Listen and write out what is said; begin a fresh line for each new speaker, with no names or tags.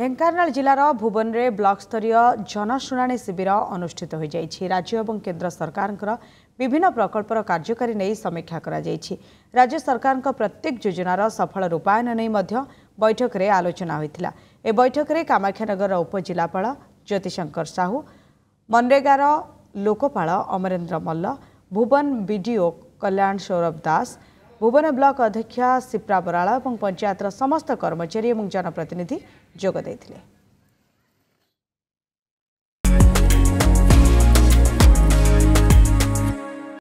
ଢେଙ୍କାନାଳ ଜିଲ୍ଲାର ଭୁବନରେ ବ୍ଲକସ୍ତରୀୟ ଜନଶୁଣାଣି ଶିବିର ଅନୁଷ୍ଠିତ ହୋଇଯାଇଛି ରାଜ୍ୟ ଏବଂ କେନ୍ଦ୍ର ସରକାରଙ୍କର ବିଭିନ୍ନ ପ୍ରକଳ୍ପର କାର୍ଯ୍ୟକାରୀ ନେଇ ସମୀକ୍ଷା କରାଯାଇଛି ରାଜ୍ୟ ସରକାରଙ୍କ ପ୍ରତ୍ୟେକ ଯୋଜନାର ସଫଳ ରୂପାୟନ ନେଇ ମଧ୍ୟ ବୈଠକରେ ଆଲୋଚନା ହୋଇଥିଲା ଏ ବୈଠକରେ କାମାକ୍ଷାନଗରର ଉପଜିଲ୍ଲାପାଳ ଜ୍ୟୋତିଶଙ୍କର ସାହୁ ମନରେଗାର ଲୋକପାଳ ଅମରେନ୍ଦ୍ର ମଲ୍ଲ ଭୁବନ ବିଡିଓ କଲ୍ୟାଣ ସୌରଭ ଦାସ भुवन ब्लक अध्यक्ष सिप्रा बरा पञ्चायत र समस्त कर्मचारी जनप्रतिनिधि ज